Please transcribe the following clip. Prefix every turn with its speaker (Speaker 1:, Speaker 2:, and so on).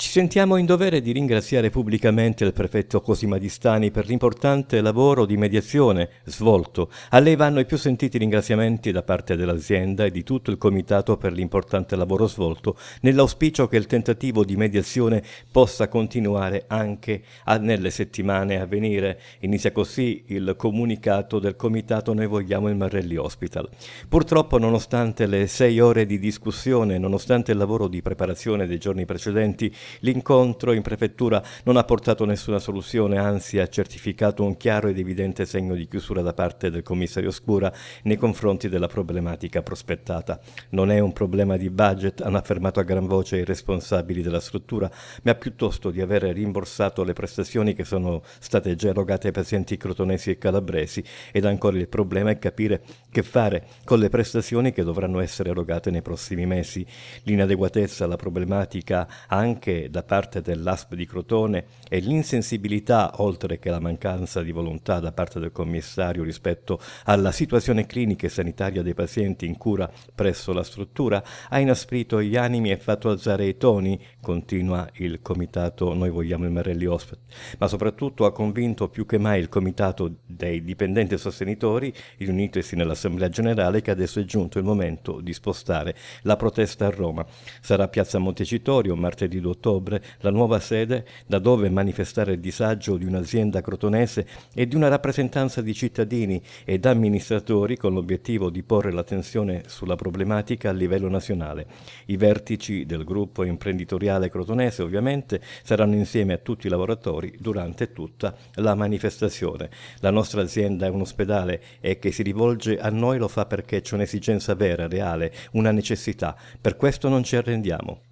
Speaker 1: Ci sentiamo in dovere di ringraziare pubblicamente il prefetto Cosima Di Stani per l'importante lavoro di mediazione svolto. A lei vanno i più sentiti ringraziamenti da parte dell'azienda e di tutto il comitato per l'importante lavoro svolto, nell'auspicio che il tentativo di mediazione possa continuare anche nelle settimane a venire. Inizia così il comunicato del comitato Noi vogliamo il Marrelli Hospital. Purtroppo, nonostante le sei ore di discussione, nonostante il lavoro di preparazione dei giorni precedenti, L'incontro in prefettura non ha portato nessuna soluzione, anzi ha certificato un chiaro ed evidente segno di chiusura da parte del commissario Scura nei confronti della problematica prospettata. Non è un problema di budget, hanno affermato a gran voce i responsabili della struttura, ma piuttosto di avere rimborsato le prestazioni che sono state già erogate ai pazienti crotonesi e calabresi ed ancora il problema è capire che fare con le prestazioni che dovranno essere erogate nei prossimi mesi. L'inadeguatezza, alla problematica anche da parte dell'ASP di Crotone e l'insensibilità, oltre che la mancanza di volontà da parte del commissario rispetto alla situazione clinica e sanitaria dei pazienti in cura presso la struttura, ha inasprito gli animi e fatto alzare i toni, continua il comitato Noi vogliamo il Marelli Ospite, ma soprattutto ha convinto più che mai il comitato dei dipendenti e sostenitori riunitesi nell'Assemblea Generale che adesso è giunto il momento di spostare la protesta a Roma. Sarà Piazza Montecitorio martedì 2 ottobre la nuova sede da dove manifestare il disagio di un'azienda crotonese e di una rappresentanza di cittadini ed amministratori con l'obiettivo di porre l'attenzione sulla problematica a livello nazionale. I vertici del gruppo imprenditoriale crotonese ovviamente saranno insieme a tutti i lavoratori durante tutta la manifestazione. La nostra nostra azienda è un ospedale e che si rivolge a noi lo fa perché c'è un'esigenza vera, reale, una necessità. Per questo non ci arrendiamo.